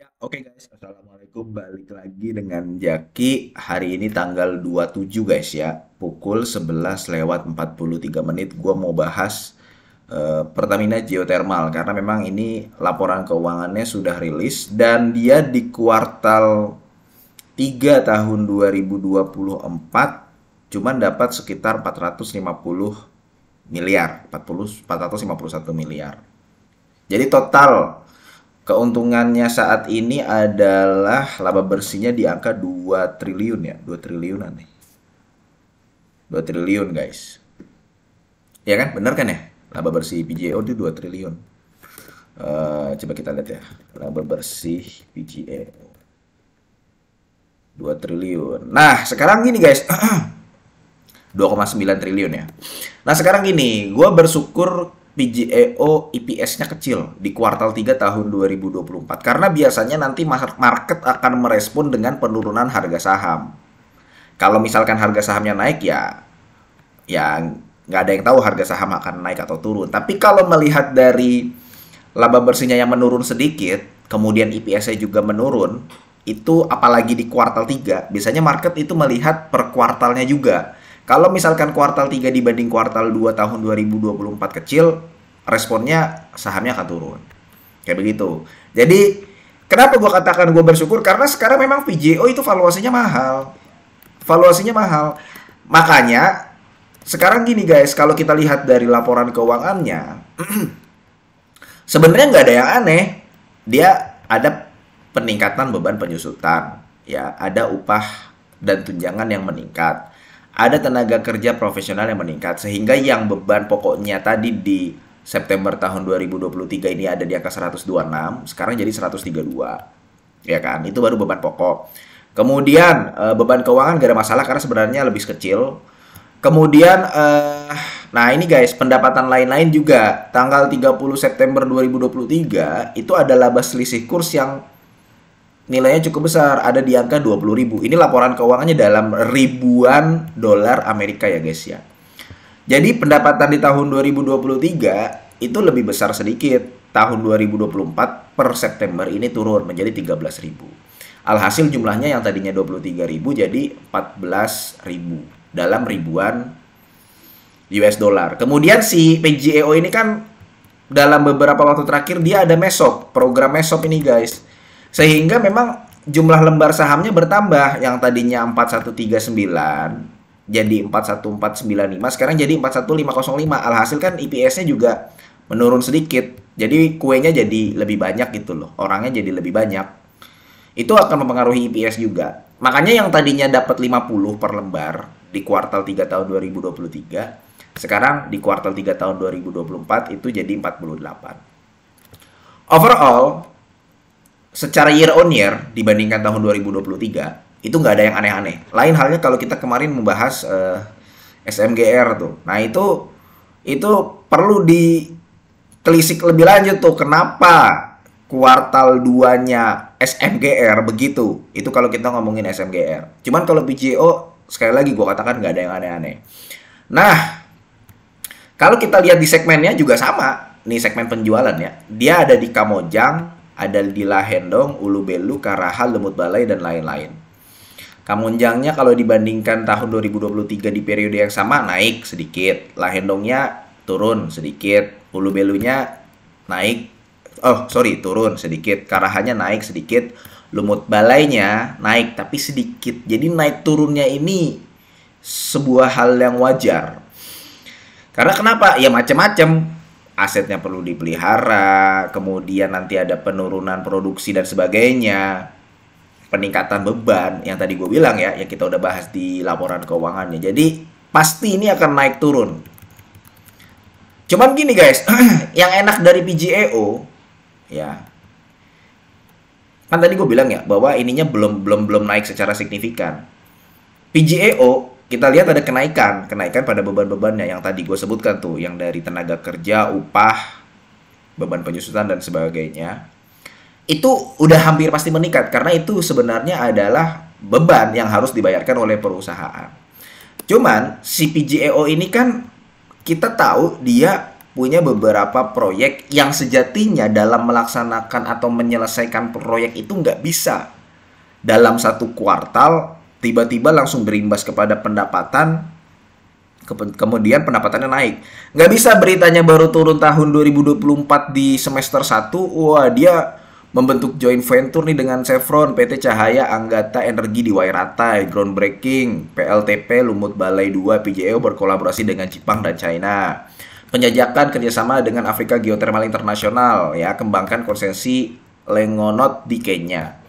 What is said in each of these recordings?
ya Oke guys, Assalamualaikum balik lagi dengan Jaki Hari ini tanggal 27 guys ya Pukul 11 lewat 43 menit Gue mau bahas uh, Pertamina Geothermal Karena memang ini laporan keuangannya sudah rilis Dan dia di kuartal 3 tahun 2024 Cuman dapat sekitar 450 miliar 40, 451 miliar Jadi total Keuntungannya saat ini adalah laba bersihnya di angka 2 triliun ya, 2 triliunan nih. 2 triliun guys. Ya kan, bener kan ya? Laba bersih PJO itu 2 triliun. Uh, coba kita lihat ya, laba bersih PJO. 2 triliun. Nah, sekarang gini guys. 2,9 triliun ya. Nah, sekarang gini, gue bersyukur PGEO EPS-nya kecil di kuartal 3 tahun 2024 karena biasanya nanti market akan merespon dengan penurunan harga saham. Kalau misalkan harga sahamnya naik ya ya nggak ada yang tahu harga saham akan naik atau turun. Tapi kalau melihat dari laba bersihnya yang menurun sedikit, kemudian EPS-nya juga menurun, itu apalagi di kuartal 3, biasanya market itu melihat per kuartalnya juga. Kalau misalkan kuartal 3 dibanding kuartal 2 tahun 2024 kecil, responnya sahamnya akan turun. Kayak begitu. Jadi, kenapa gue katakan gue bersyukur? Karena sekarang memang VJO itu valuasinya mahal. Valuasinya mahal. Makanya, sekarang gini guys, kalau kita lihat dari laporan keuangannya, sebenarnya nggak ada yang aneh. Dia ada peningkatan beban penyusutan, ya ada upah dan tunjangan yang meningkat ada tenaga kerja profesional yang meningkat sehingga yang beban pokoknya tadi di September tahun 2023 ini ada di angka 126, sekarang jadi 132. Ya kan? Itu baru beban pokok. Kemudian eh, beban keuangan gak ada masalah karena sebenarnya lebih kecil. Kemudian eh, nah ini guys, pendapatan lain-lain juga tanggal 30 September 2023 itu adalah laba selisih kurs yang nilainya cukup besar, ada di angka 20 ribu. Ini laporan keuangannya dalam ribuan dolar Amerika ya guys ya. Jadi pendapatan di tahun 2023 itu lebih besar sedikit. Tahun 2024 per September ini turun menjadi 13 ribu. Alhasil jumlahnya yang tadinya 23 ribu jadi 14 ribu dalam ribuan US dollar. Kemudian si PGEO ini kan dalam beberapa waktu terakhir dia ada mesop, program mesop ini guys sehingga memang jumlah lembar sahamnya bertambah yang tadinya 4139 jadi 41495 sekarang jadi 41505. Alhasil kan IPS-nya juga menurun sedikit. Jadi kuenya jadi lebih banyak gitu loh. Orangnya jadi lebih banyak. Itu akan mempengaruhi IPS juga. Makanya yang tadinya dapat 50 per lembar di kuartal 3 tahun 2023 sekarang di kuartal 3 tahun 2024 itu jadi 48. Overall, secara year on year dibandingkan tahun 2023 itu nggak ada yang aneh-aneh. Lain halnya kalau kita kemarin membahas uh, eh, SMGR tuh. Nah, itu itu perlu ditelisik lebih lanjut tuh kenapa kuartal 2-nya SMGR begitu. Itu kalau kita ngomongin SMGR. Cuman kalau BCO sekali lagi gue katakan nggak ada yang aneh-aneh. Nah, kalau kita lihat di segmennya juga sama. Nih segmen penjualan ya. Dia ada di Kamojang, ada di Lahendong, Ulu Belu, Karaha, Lemut Balai, dan lain-lain. Kamunjangnya kalau dibandingkan tahun 2023 di periode yang sama naik sedikit, Lahendongnya turun sedikit, Ulu Belunya naik, oh sorry turun sedikit, Karahanya naik sedikit, Lumut Balainya naik tapi sedikit. Jadi naik turunnya ini sebuah hal yang wajar. Karena kenapa? Ya macam-macam asetnya perlu dipelihara, kemudian nanti ada penurunan produksi dan sebagainya, peningkatan beban yang tadi gue bilang ya, yang kita udah bahas di laporan keuangannya. Jadi pasti ini akan naik turun. Cuman gini guys, yang enak dari PGEO ya kan tadi gue bilang ya bahwa ininya belum belum belum naik secara signifikan. PGEO kita lihat ada kenaikan, kenaikan pada beban-bebannya yang tadi gue sebutkan tuh, yang dari tenaga kerja, upah, beban penyusutan dan sebagainya. Itu udah hampir pasti meningkat karena itu sebenarnya adalah beban yang harus dibayarkan oleh perusahaan. Cuman si PGEO ini kan kita tahu dia punya beberapa proyek yang sejatinya dalam melaksanakan atau menyelesaikan proyek itu nggak bisa dalam satu kuartal tiba-tiba langsung berimbas kepada pendapatan kemudian pendapatannya naik. Nggak bisa beritanya baru turun tahun 2024 di semester 1, wah dia membentuk joint venture nih dengan Chevron, PT Cahaya Anggata Energi di Wairata, groundbreaking, PLTP Lumut Balai 2 PJO e berkolaborasi dengan Jepang dan China. Penjajakan kerjasama dengan Afrika Geothermal Internasional, ya, kembangkan konsesi Lengonot di Kenya.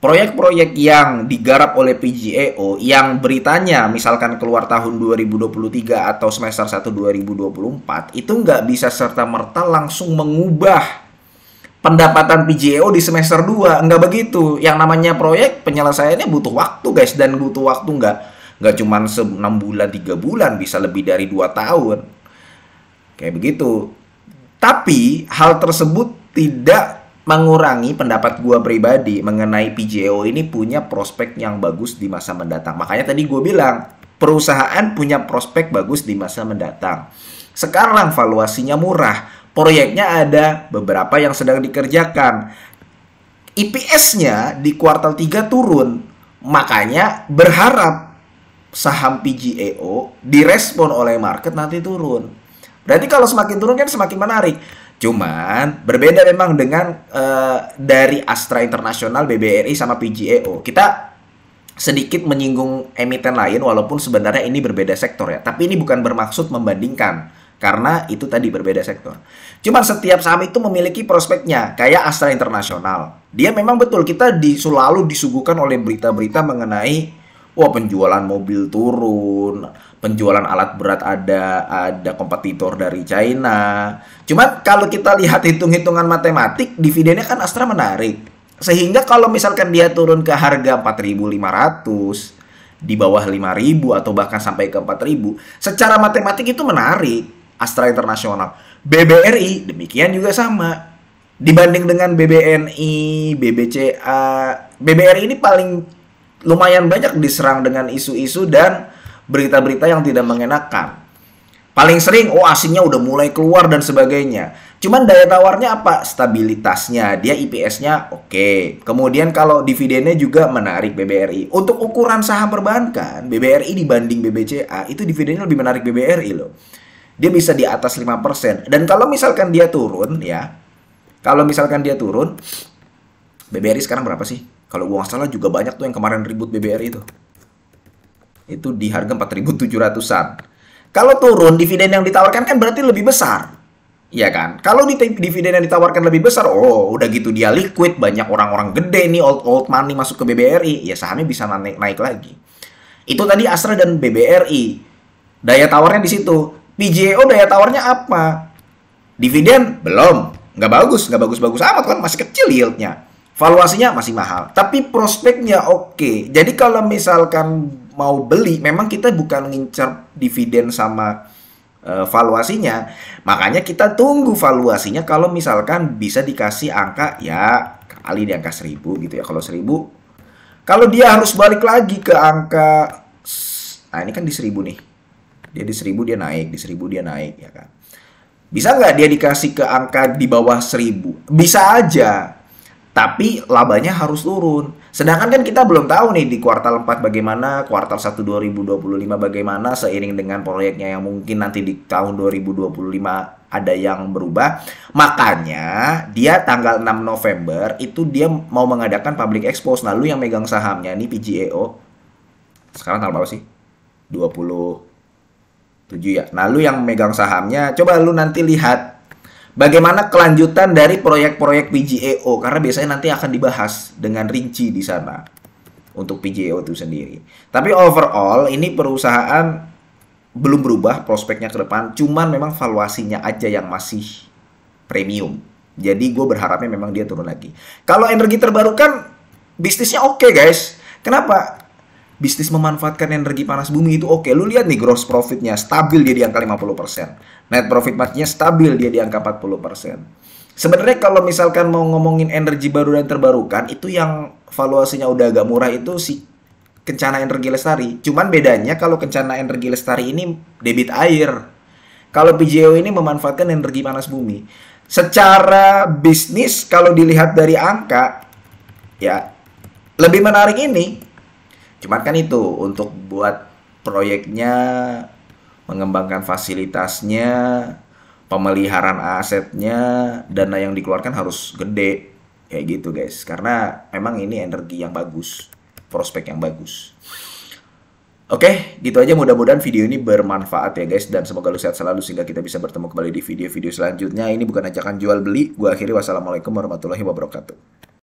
Proyek-proyek yang digarap oleh PGEO yang beritanya misalkan keluar tahun 2023 atau semester 1 2024 itu nggak bisa serta-merta langsung mengubah pendapatan PGEO di semester 2. Nggak begitu. Yang namanya proyek penyelesaiannya butuh waktu guys dan butuh waktu nggak nggak cuma 6 bulan 3 bulan bisa lebih dari 2 tahun. Kayak begitu. Tapi hal tersebut tidak mengurangi pendapat gue pribadi mengenai PJO ini punya prospek yang bagus di masa mendatang. Makanya tadi gue bilang, perusahaan punya prospek bagus di masa mendatang. Sekarang valuasinya murah, proyeknya ada beberapa yang sedang dikerjakan. IPS-nya di kuartal 3 turun, makanya berharap saham PGAO direspon oleh market nanti turun. Berarti kalau semakin turun kan semakin menarik. Cuman berbeda memang dengan uh, dari Astra Internasional, BBRI sama PGEO. Kita sedikit menyinggung emiten lain walaupun sebenarnya ini berbeda sektor ya. Tapi ini bukan bermaksud membandingkan karena itu tadi berbeda sektor. Cuman setiap saham itu memiliki prospeknya, kayak Astra Internasional. Dia memang betul kita selalu disuguhkan oleh berita-berita mengenai wah penjualan mobil turun, penjualan alat berat ada ada kompetitor dari China. Cuma kalau kita lihat hitung-hitungan matematik, dividennya kan Astra menarik. Sehingga kalau misalkan dia turun ke harga 4.500 di bawah 5.000 atau bahkan sampai ke 4.000, secara matematik itu menarik Astra Internasional. BBRI demikian juga sama. Dibanding dengan BBNI, BBCA, BBRI ini paling lumayan banyak diserang dengan isu-isu dan berita-berita yang tidak mengenakan. Paling sering, oh asingnya udah mulai keluar dan sebagainya. Cuman daya tawarnya apa? Stabilitasnya. Dia IPS-nya oke. Okay. Kemudian kalau dividennya juga menarik BBRI. Untuk ukuran saham perbankan, BBRI dibanding BBCA, itu dividennya lebih menarik BBRI loh. Dia bisa di atas 5%. Dan kalau misalkan dia turun ya, kalau misalkan dia turun, BBRI sekarang berapa sih? Kalau gue nggak salah juga banyak tuh yang kemarin ribut BBRI itu itu di harga 4.700-an. Kalau turun dividen yang ditawarkan kan berarti lebih besar. Iya kan? Kalau di dividen yang ditawarkan lebih besar, oh udah gitu dia liquid, banyak orang-orang gede nih old old money masuk ke BBRI, ya sahamnya bisa naik naik lagi. Itu tadi Astra dan BBRI. Daya tawarnya di situ. PJO e daya tawarnya apa? Dividen belum, nggak bagus, nggak bagus-bagus amat kan masih kecil yieldnya. Valuasinya masih mahal, tapi prospeknya oke. Okay. Jadi kalau misalkan mau beli, memang kita bukan ngincer dividen sama uh, valuasinya. Makanya kita tunggu valuasinya kalau misalkan bisa dikasih angka ya kali di angka 1000 gitu ya. Kalau 1000 kalau dia harus balik lagi ke angka nah ini kan di 1000 nih. Dia di 1000 dia naik, di 1000 dia naik ya kan. Bisa nggak dia dikasih ke angka di bawah 1000? Bisa aja. Tapi labanya harus turun. Sedangkan kan kita belum tahu nih di kuartal 4 bagaimana, kuartal 1 2025 bagaimana seiring dengan proyeknya yang mungkin nanti di tahun 2025 ada yang berubah. Makanya dia tanggal 6 November itu dia mau mengadakan public expose. Nah, lu yang megang sahamnya nih PGEO. Sekarang tanggal berapa sih? 20 7 ya. Nah, lu yang megang sahamnya, coba lu nanti lihat bagaimana kelanjutan dari proyek-proyek PGEO karena biasanya nanti akan dibahas dengan rinci di sana untuk PGEO itu sendiri. Tapi overall ini perusahaan belum berubah prospeknya ke depan, cuman memang valuasinya aja yang masih premium. Jadi gue berharapnya memang dia turun lagi. Kalau energi terbarukan bisnisnya oke okay guys. Kenapa? bisnis memanfaatkan energi panas bumi itu oke. Lu lihat nih gross profitnya stabil dia di angka 50%. Net profit marginnya stabil dia di angka 40%. Sebenarnya kalau misalkan mau ngomongin energi baru dan terbarukan itu yang valuasinya udah agak murah itu si kencana energi lestari. Cuman bedanya kalau kencana energi lestari ini debit air. Kalau PJO ini memanfaatkan energi panas bumi. Secara bisnis kalau dilihat dari angka ya lebih menarik ini Cuman kan itu untuk buat proyeknya, mengembangkan fasilitasnya, pemeliharaan asetnya, dana yang dikeluarkan harus gede kayak gitu guys. Karena memang ini energi yang bagus, prospek yang bagus. Oke, gitu aja mudah-mudahan video ini bermanfaat ya guys dan semoga lu sehat selalu sehingga kita bisa bertemu kembali di video-video selanjutnya. Ini bukan ajakan jual beli, Gue akhiri wassalamualaikum warahmatullahi wabarakatuh.